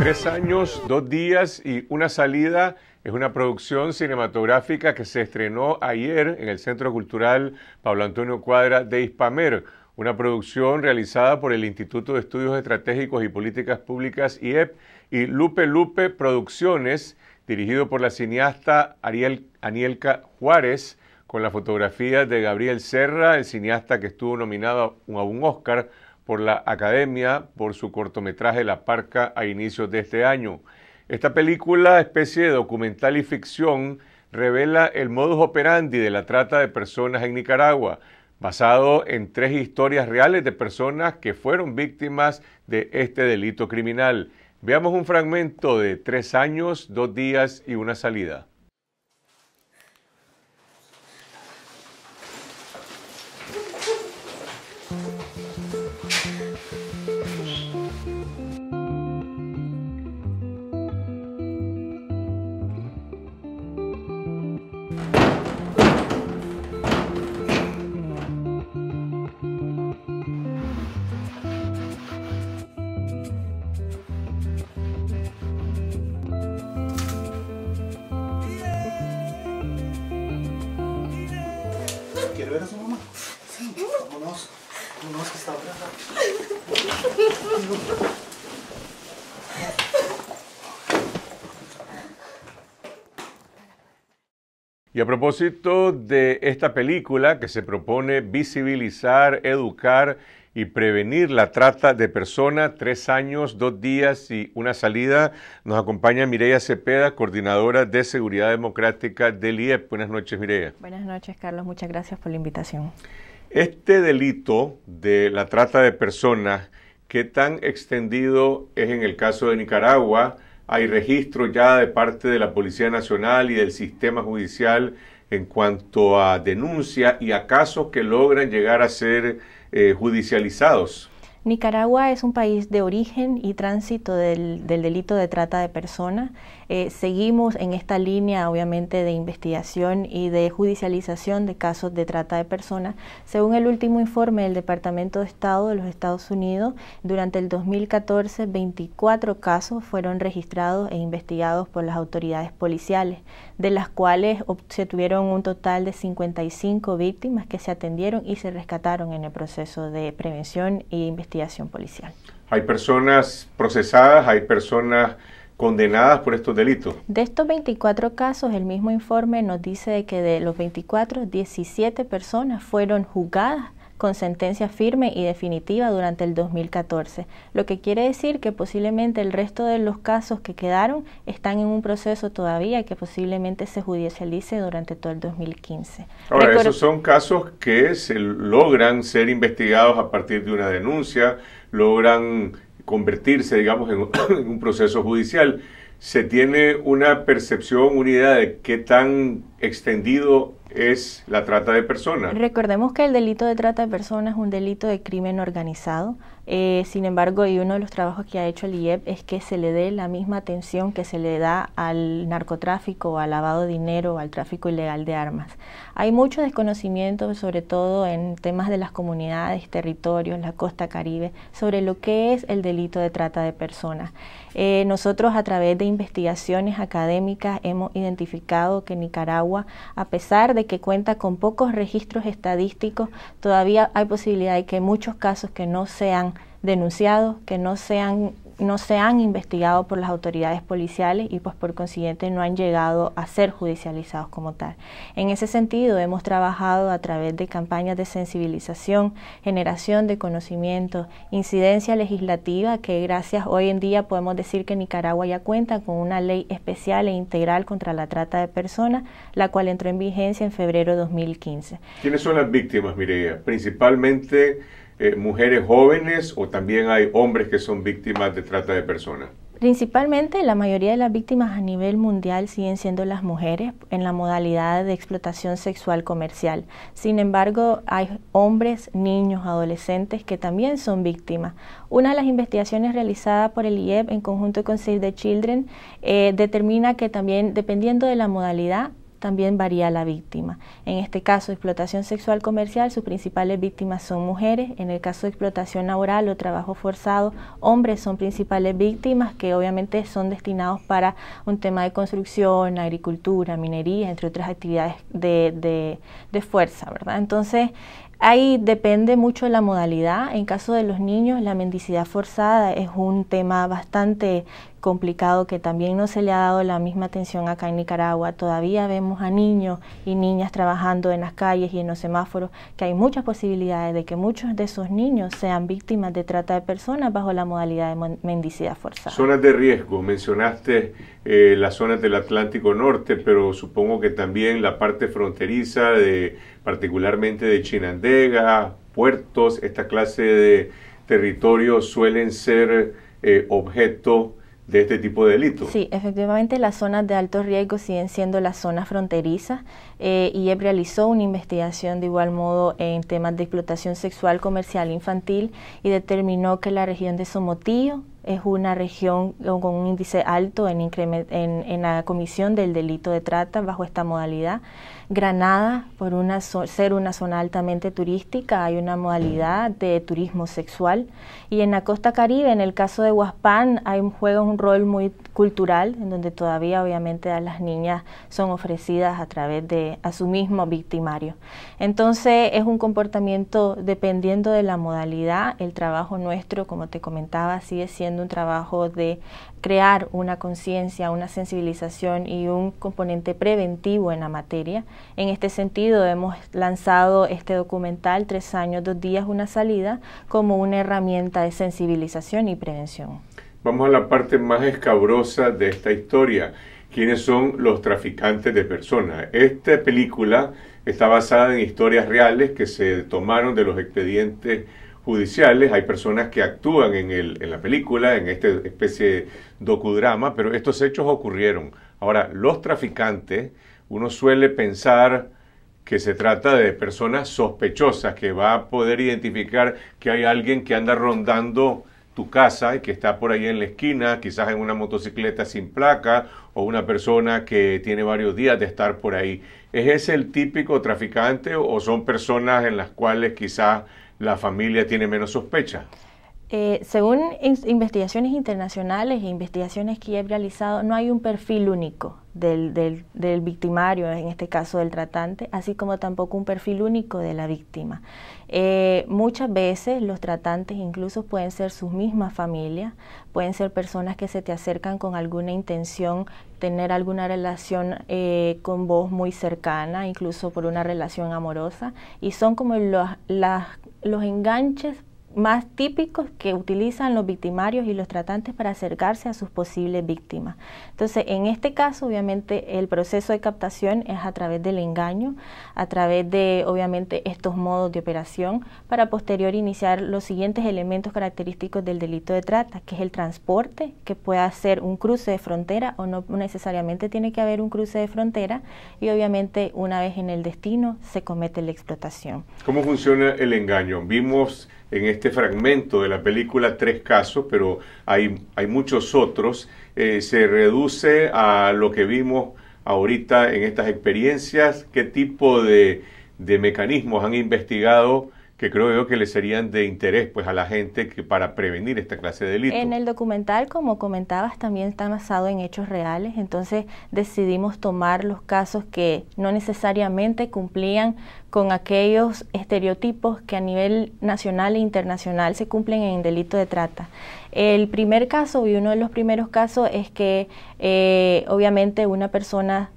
Tres años, dos días y una salida es una producción cinematográfica que se estrenó ayer en el Centro Cultural Pablo Antonio Cuadra de Hispamer una producción realizada por el Instituto de Estudios Estratégicos y Políticas Públicas IEP y Lupe Lupe Producciones, dirigido por la cineasta Ariel Anielka Juárez, con la fotografía de Gabriel Serra, el cineasta que estuvo nominado a un Oscar por la Academia por su cortometraje La Parca a inicios de este año. Esta película, especie de documental y ficción, revela el modus operandi de la trata de personas en Nicaragua, basado en tres historias reales de personas que fueron víctimas de este delito criminal. Veamos un fragmento de tres años, dos días y una salida. Y a propósito de esta película que se propone visibilizar, educar y prevenir la trata de personas, tres años, dos días y una salida, nos acompaña Mireya Cepeda, coordinadora de Seguridad Democrática del IEP. Buenas noches, Mireya. Buenas noches, Carlos. Muchas gracias por la invitación. Este delito de la trata de personas, que tan extendido es en el caso de Nicaragua? hay registro ya de parte de la Policía Nacional y del sistema judicial en cuanto a denuncia y a casos que logran llegar a ser eh, judicializados. Nicaragua es un país de origen y tránsito del, delito de trata de personas. Eh, seguimos en esta línea, obviamente, de investigación y de judicialización de casos de trata de personas. Según el último informe del Departamento de Estado de los Estados Unidos, durante el 2014, 24 casos fueron registrados e investigados por las autoridades policiales de las cuales se tuvieron un total de 55 víctimas que se atendieron y se rescataron en el proceso de prevención e investigación policial. Hay personas procesadas, hay personas condenadas por estos delitos. De estos 24 casos, el mismo informe nos dice que de los 24, 17 personas fueron juzgadas con sentencia firme y definitiva durante el 2014, lo que quiere decir que posiblemente el resto de los casos que quedaron están en un proceso todavía que posiblemente se judicialice durante todo el 2015. Ahora, esos son casos que se logran ser investigados a partir de una denuncia, logran convertirse, digamos, en, en un proceso judicial. ¿Se tiene una percepción, una idea de qué tan extendido es la trata de personas. Recordemos que el delito de trata de personas es un delito de crimen organizado. Eh, sin embargo, y uno de los trabajos que ha hecho el IEP es que se le dé la misma atención que se le da al narcotráfico, al lavado de dinero, al tráfico ilegal de armas. Hay mucho desconocimiento, sobre todo en temas de las comunidades, territorios, la costa caribe, sobre lo que es el delito de trata de personas. Eh, nosotros a través de investigaciones académicas hemos identificado que Nicaragua, a pesar de que cuenta con pocos registros estadísticos, todavía hay posibilidad de que muchos casos que no sean denunciados, que no sean no se han investigado por las autoridades policiales y pues por consiguiente no han llegado a ser judicializados como tal. En ese sentido hemos trabajado a través de campañas de sensibilización, generación de conocimiento, incidencia legislativa que gracias hoy en día podemos decir que Nicaragua ya cuenta con una ley especial e integral contra la trata de personas, la cual entró en vigencia en febrero de 2015. ¿Quiénes son las víctimas, Mireia? Principalmente eh, mujeres jóvenes o también hay hombres que son víctimas de trata de personas? Principalmente la mayoría de las víctimas a nivel mundial siguen siendo las mujeres en la modalidad de explotación sexual comercial. Sin embargo, hay hombres, niños, adolescentes que también son víctimas. Una de las investigaciones realizadas por el IEP en conjunto con Save the Children eh, determina que también, dependiendo de la modalidad, también varía la víctima. En este caso, explotación sexual comercial, sus principales víctimas son mujeres. En el caso de explotación laboral o trabajo forzado, hombres son principales víctimas que obviamente son destinados para un tema de construcción, agricultura, minería, entre otras actividades de, fuerza, ¿verdad? Entonces, Ahí depende mucho de la modalidad. En caso de los niños, la mendicidad forzada es un tema bastante complicado que también no se le ha dado la misma atención acá en Nicaragua. Todavía vemos a niños y niñas trabajando en las calles y en los semáforos, que hay muchas posibilidades de que muchos de esos niños sean víctimas de trata de personas bajo la modalidad de mendicidad forzada. Zonas de riesgo, mencionaste eh, las zonas del Atlántico Norte, pero supongo que también la parte fronteriza de particularmente de Chinandega, puertos, esta clase de territorios suelen ser eh, objeto de este tipo de delitos. Sí, efectivamente las zonas de alto riesgo siguen siendo las zonas fronterizas. Eh, y IEP realizó una investigación de igual modo en temas de explotación sexual comercial infantil y determinó que la región de Somotillo es una región con un índice alto en, en la comisión del delito de trata bajo esta modalidad. Granada, por ser una zona altamente turística, hay una modalidad de turismo sexual. Y en la costa caribe, en el caso de Huaspán, hay un, juega un rol muy cultural, en donde todavía obviamente a las niñas son ofrecidas a través de a su mismo victimario. Entonces es un comportamiento dependiendo de la modalidad. El trabajo nuestro, como te comentaba, sigue siendo un trabajo de crear una conciencia, una sensibilización y un componente preventivo en la materia. En este sentido, hemos lanzado este documental, Tres años, dos días, una salida, como una herramienta de sensibilización y prevención. Vamos a la parte más escabrosa de esta historia, quiénes son los traficantes de personas. Esta película está basada en historias reales que se tomaron de los expedientes judiciales, hay personas que actúan en, en la película, en esta especie de docudrama, pero estos hechos ocurrieron. Ahora, los traficantes, uno suele pensar que se trata de personas sospechosas, que va a poder identificar que hay alguien que anda rondando tu casa y que está por ahí en la esquina, quizás en una motocicleta sin placa o una persona que tiene varios días de estar por ahí. ¿Es ese el típico traficante o son personas en las cuales quizás la familia tiene menos sospecha. Eh, según investigaciones internacionales e investigaciones que he realizado, no hay un perfil único del, victimario, en este caso del tratante, así como tampoco un perfil único de la víctima. Eh, muchas veces los tratantes incluso pueden ser sus mismas familias, pueden ser personas que se te acercan con alguna intención, tener alguna relación eh, con vos muy cercana, incluso por una relación amorosa, y son como las los enganches más típicos que utilizan los victimarios y los tratantes para acercarse a sus posibles víctimas. Entonces, en este caso, obviamente, el proceso de captación es a través del engaño, a través de, obviamente, estos modos de operación, para posterior iniciar los siguientes elementos característicos del delito de trata, que es el transporte, que puede ser un cruce de frontera o no necesariamente tiene que haber un cruce de frontera, y obviamente, una vez en el destino, se comete la explotación. ¿Cómo funciona el engaño? Vimos en este fragmento de la película tres casos, pero hay, hay muchos otros, eh, se reduce a lo que vimos ahorita en estas experiencias, qué tipo de, de mecanismos han investigado que creo que le serían de interés pues a la gente que para prevenir esta clase de delitos. En el documental, como comentabas, también está basado en hechos reales, entonces decidimos tomar los casos que no necesariamente cumplían con aquellos estereotipos que a nivel nacional e internacional se cumplen en delito de trata. El primer caso y uno de los primeros casos es que eh, obviamente una persona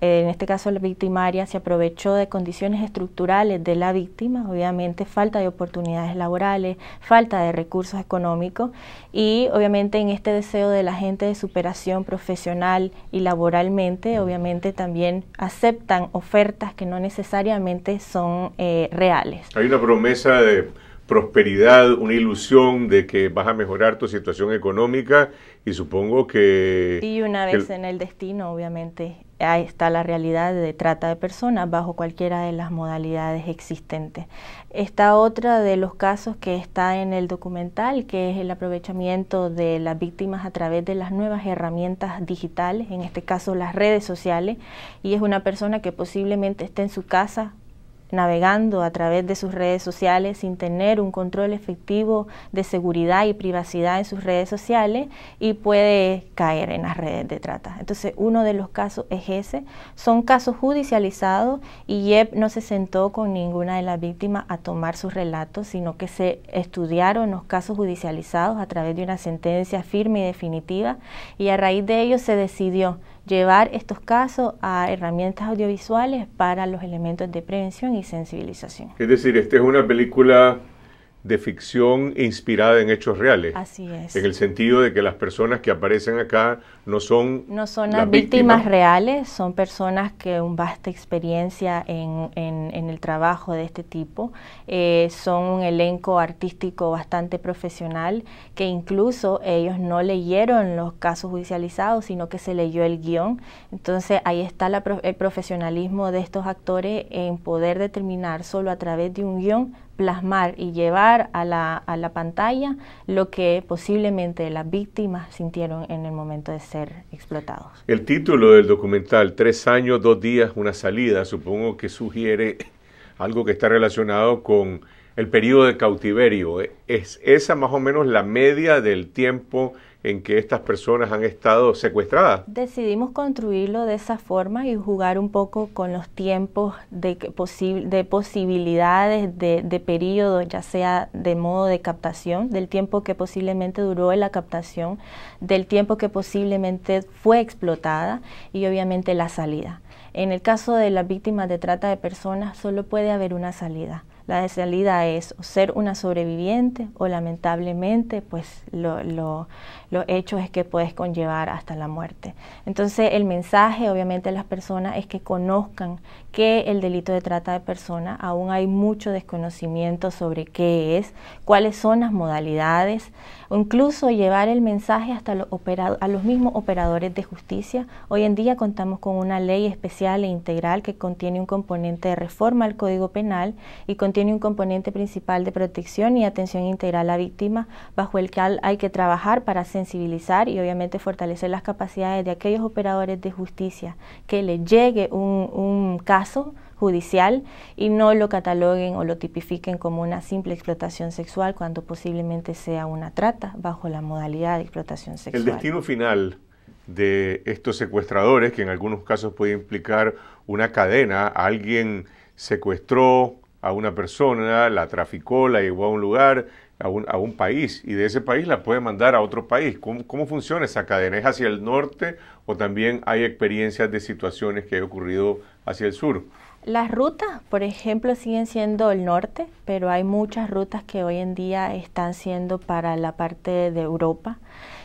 en este caso la victimaria, se aprovechó de condiciones estructurales de la víctima, obviamente falta de oportunidades laborales, falta de recursos económicos y obviamente en este deseo de la gente de superación profesional y laboralmente, obviamente también aceptan ofertas que no necesariamente son eh, reales. Hay una promesa de prosperidad, una ilusión de que vas a mejorar tu situación económica y supongo que... Y una vez en el destino, obviamente, ahí está la realidad de trata de personas bajo cualquiera de las modalidades existentes. Está otra de los casos que está en el documental, que es el aprovechamiento de las víctimas a través de las nuevas herramientas digitales, en este caso las redes sociales, y es una persona que posiblemente esté en su casa navegando a través de sus redes sociales sin tener un control efectivo de seguridad y privacidad en sus redes sociales y puede caer en las redes de trata. Entonces, uno de los casos es ese. Son casos judicializados y YEP no se sentó con ninguna de las víctimas a tomar sus relatos, sino que se estudiaron los casos judicializados a través de una sentencia firme y definitiva y a raíz de ello se decidió llevar estos casos a herramientas audiovisuales para los elementos de prevención y sensibilización. Es decir, esta es una película de ficción inspirada en hechos reales. Así es. En el sentido de que las personas que aparecen acá no son... No son las víctimas, reales, son personas que un vasta experiencia en, el trabajo de este tipo. Eh, son un elenco artístico bastante profesional que incluso ellos no leyeron los casos judicializados, sino que se leyó el guión. Entonces ahí está la, el profesionalismo de estos actores en poder determinar solo a través de un guión plasmar y llevar a la, a la pantalla lo que posiblemente las víctimas sintieron en el momento de ser explotados. El título del documental, Tres años, dos días, una salida, supongo que sugiere algo que está relacionado con el periodo de cautiverio. ¿Es esa más o menos la media del tiempo en que estas personas han estado secuestradas. Decidimos construirlo de esa forma y jugar un poco con los tiempos de, posibilidades de, periodo, ya sea de modo de captación, del tiempo que posiblemente duró la captación, del tiempo que posiblemente fue explotada y obviamente la salida. En el caso de las víctimas de trata de personas, solo puede haber una salida. La de es ser una sobreviviente o lamentablemente pues lo, lo hecho es que puedes conllevar hasta la muerte. Entonces el mensaje obviamente a las personas es que conozcan que el delito de trata de personas. Aún hay mucho desconocimiento sobre qué es, cuáles son las modalidades, o incluso llevar el mensaje hasta los a los mismos operadores de justicia. Hoy en día contamos con una ley especial e integral que contiene un componente de reforma al Código Penal y contiene un componente principal de protección y atención integral a la víctima, bajo el cual hay que trabajar para sensibilizar y obviamente fortalecer las capacidades de aquellos operadores de justicia que les llegue un caso caso judicial y no lo cataloguen o lo tipifiquen como una simple explotación sexual cuando posiblemente sea una trata bajo la modalidad de explotación sexual. El destino final de estos secuestradores, que en algunos casos puede implicar una cadena, alguien secuestró a una persona, la traficó, la llevó a un lugar, a un, a un, país y de ese país la puede mandar a otro país. ¿Cómo, funciona esa cadena? ¿Es hacia el norte o también hay experiencias de situaciones que ha ocurrido hacia el sur. Las rutas, por ejemplo, siguen siendo el norte, pero hay muchas rutas que hoy en día están siendo para la parte de Europa.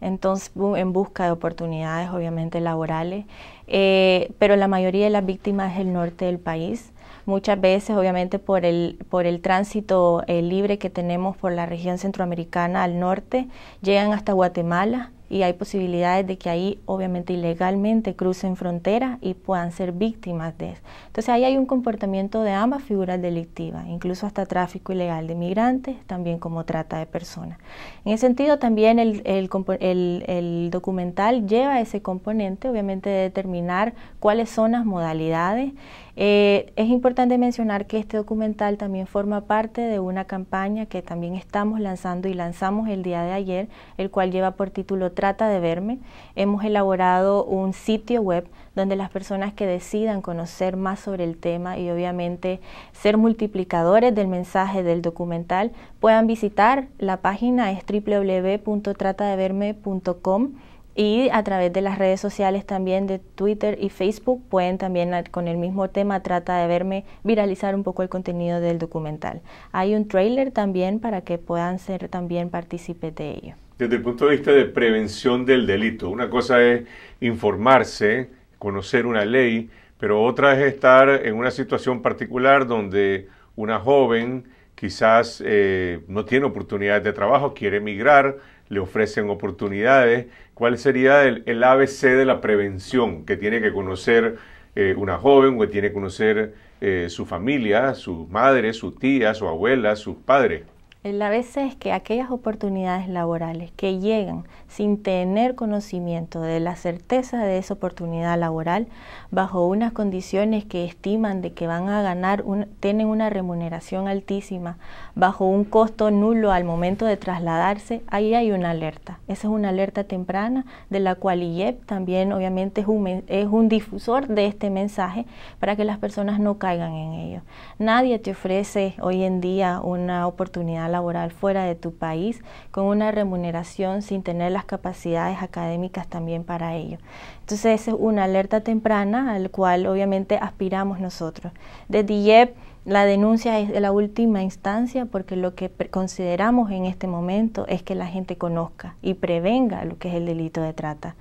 Entonces, en busca de oportunidades, obviamente, laborales. Eh, pero la mayoría de las víctimas es el norte del país. Muchas veces, obviamente, por el, por el tránsito eh, libre que tenemos por la región centroamericana al norte, llegan hasta Guatemala y hay posibilidades de que ahí obviamente ilegalmente crucen fronteras y puedan ser víctimas de eso. Entonces ahí hay un comportamiento de ambas figuras delictivas, incluso hasta tráfico ilegal de migrantes, también como trata de personas. En ese sentido también el, el documental lleva ese componente obviamente de determinar cuáles son las modalidades eh, es importante mencionar que este documental también forma parte de una campaña que también estamos lanzando y lanzamos el día de ayer, el cual lleva por título Trata de verme. Hemos elaborado un sitio web donde las personas que decidan conocer más sobre el tema y obviamente ser multiplicadores del mensaje del documental puedan visitar la página es www.tratadeverme.com y a través de las redes sociales también de Twitter y Facebook pueden también con el mismo tema trata de verme viralizar un poco el contenido del documental. Hay un trailer también para que puedan ser también partícipes de ello. Desde el punto de vista de prevención del delito, una cosa es informarse, conocer una ley, pero otra es estar en una situación particular donde una joven quizás eh, no tiene oportunidades de trabajo, quiere emigrar, le ofrecen oportunidades. ¿Cuál sería el, ABC de la prevención que tiene que conocer eh, una joven o que tiene que conocer eh, su familia, su madre, su tía, su abuela, sus padres? La veces es que aquellas oportunidades laborales que llegan sin tener conocimiento de la certeza de esa oportunidad laboral, bajo unas condiciones que estiman de que van a ganar, tienen una remuneración altísima, bajo un costo nulo al momento de trasladarse, ahí hay una alerta. Esa es una alerta temprana de la cual IEP también obviamente es un, es un difusor de este mensaje para que las personas no caigan en ello. Nadie te ofrece hoy en día una oportunidad laboral fuera de tu país con una remuneración sin tener las capacidades académicas también para ello. Entonces esa es una alerta temprana al cual obviamente aspiramos nosotros. Desde IEP la denuncia es la última instancia porque lo que consideramos en este momento es que la gente conozca y prevenga lo que es el delito de trata.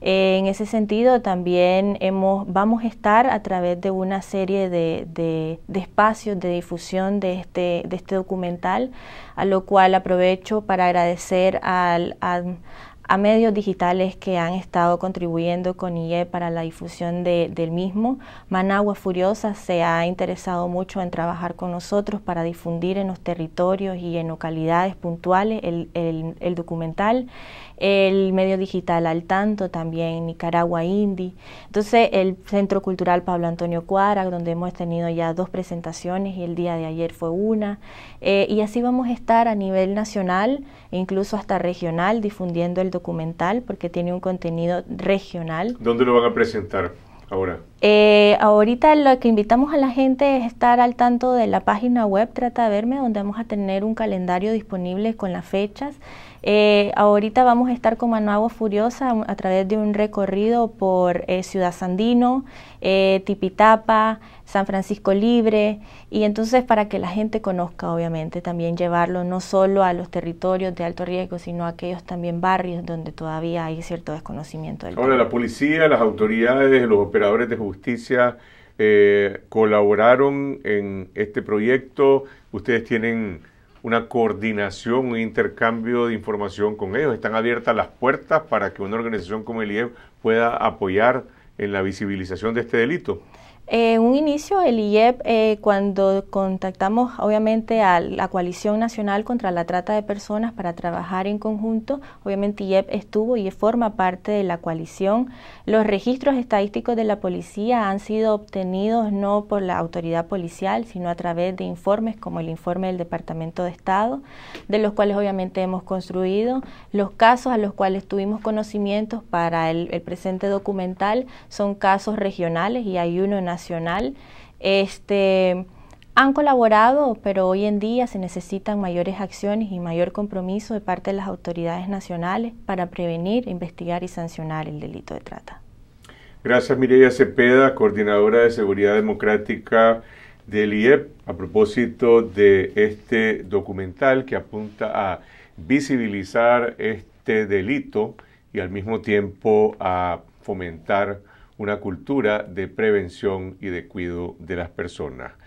Eh, en ese sentido, también hemos, vamos a estar a través de una serie de, de, espacios de difusión de este, de este documental, a lo cual aprovecho para agradecer al a medios digitales que han estado contribuyendo con IE para la difusión del mismo. Managua Furiosa se ha interesado mucho en trabajar con nosotros para difundir en los territorios y en localidades puntuales el, documental. El medio digital Al Tanto también, Nicaragua Indy, Entonces el Centro Cultural Pablo Antonio Cuadra, donde hemos tenido ya dos presentaciones y el día de ayer fue una. Eh, y así vamos a estar a nivel nacional e incluso hasta regional difundiendo el documental documental porque tiene un contenido regional. ¿Dónde lo van a presentar ahora? Eh, ahorita lo que invitamos a la gente es estar al tanto de la página web Trata de Verme, donde vamos a tener un calendario disponible con las fechas. Eh, ahorita vamos a estar con Managua Furiosa a, través de un recorrido por eh, Ciudad Sandino, Tipitapa, San Francisco Libre, y entonces para que la gente conozca, obviamente, también llevarlo no solo a los territorios de alto riesgo, sino a aquellos también barrios donde todavía hay cierto desconocimiento del Ahora, la policía, las autoridades, los operadores de Justicia eh, colaboraron en este proyecto? ¿Ustedes tienen una coordinación, un intercambio de información con ellos? ¿Están abiertas las puertas para que una organización como el IEF pueda apoyar en la visibilización de este delito? En eh, un inicio, el IEP, eh, cuando contactamos obviamente a la Coalición Nacional contra la Trata de Personas para trabajar en conjunto, obviamente IEP estuvo y forma parte de la coalición. Los registros estadísticos de la policía han sido obtenidos no por la autoridad policial, sino a través de informes como el informe del Departamento de Estado, de los cuales obviamente hemos construido. Los casos a los cuales tuvimos conocimientos para el, el presente documental son casos regionales y hay uno nacional nacional, este, han colaborado, pero hoy en día se necesitan mayores acciones y mayor compromiso de parte de las autoridades nacionales para prevenir, investigar y sancionar el delito de trata. Gracias Mireia Cepeda, coordinadora de Seguridad Democrática del IEP, a propósito de este documental que apunta a visibilizar este delito y al mismo tiempo a fomentar una cultura de prevención y de cuidado de las personas.